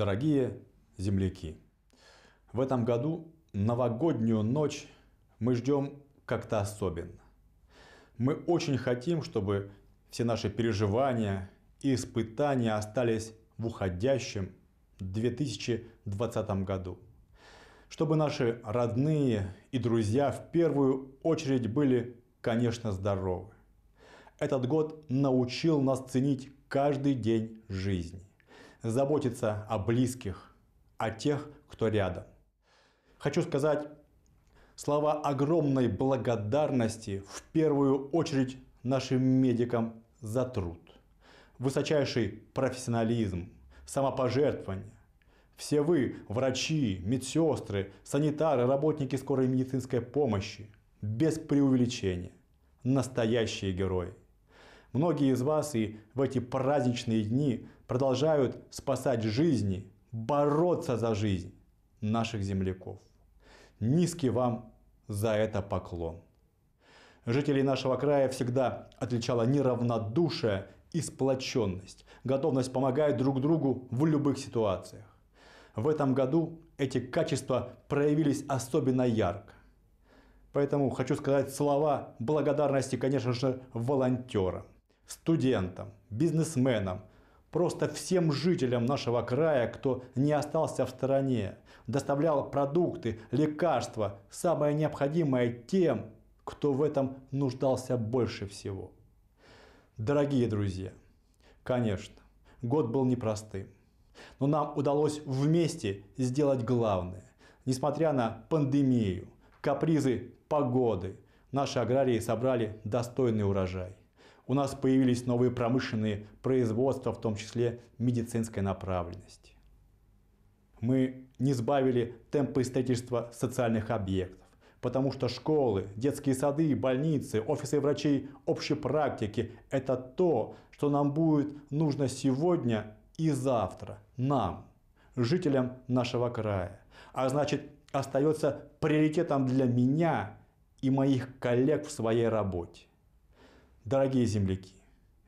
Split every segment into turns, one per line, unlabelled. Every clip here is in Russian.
Дорогие земляки, в этом году новогоднюю ночь мы ждем как-то особенно. Мы очень хотим, чтобы все наши переживания и испытания остались в уходящем 2020 году. Чтобы наши родные и друзья в первую очередь были, конечно, здоровы. Этот год научил нас ценить каждый день жизни заботиться о близких, о тех, кто рядом. Хочу сказать слова огромной благодарности в первую очередь нашим медикам за труд, высочайший профессионализм, самопожертвование. Все вы, врачи, медсестры, санитары, работники скорой медицинской помощи, без преувеличения, настоящие герои. Многие из вас и в эти праздничные дни продолжают спасать жизни, бороться за жизнь наших земляков. Низкий вам за это поклон. Жителей нашего края всегда отличала неравнодушие и сплоченность, готовность помогать друг другу в любых ситуациях. В этом году эти качества проявились особенно ярко. Поэтому хочу сказать слова благодарности, конечно же, волонтерам студентам, бизнесменам, просто всем жителям нашего края, кто не остался в стороне, доставлял продукты, лекарства, самое необходимое тем, кто в этом нуждался больше всего. Дорогие друзья, конечно, год был непростым, но нам удалось вместе сделать главное. Несмотря на пандемию, капризы погоды, наши аграрии собрали достойный урожай. У нас появились новые промышленные производства, в том числе медицинской направленности. Мы не сбавили темпы строительства социальных объектов, потому что школы, детские сады, больницы, офисы врачей общей практики – это то, что нам будет нужно сегодня и завтра, нам, жителям нашего края. А значит, остается приоритетом для меня и моих коллег в своей работе. Дорогие земляки,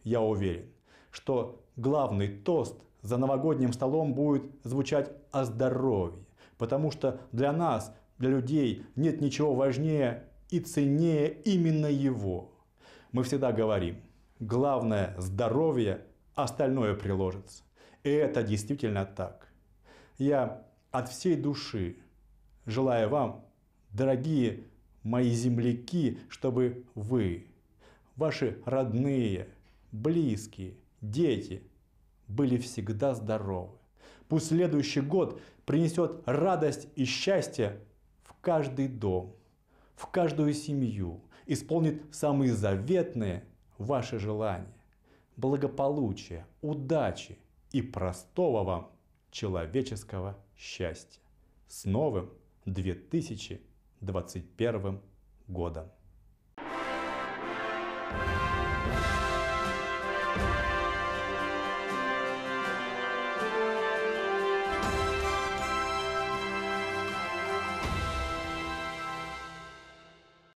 я уверен, что главный тост за новогодним столом будет звучать о здоровье, потому что для нас, для людей нет ничего важнее и ценнее именно его. Мы всегда говорим, главное здоровье, остальное приложится. И это действительно так. Я от всей души желаю вам, дорогие мои земляки, чтобы вы ваши родные, близкие, дети были всегда здоровы. Пусть следующий год принесет радость и счастье в каждый дом, в каждую семью, исполнит самые заветные ваши желания, благополучия, удачи и простого вам человеческого счастья. С новым 2021 годом! Thank you.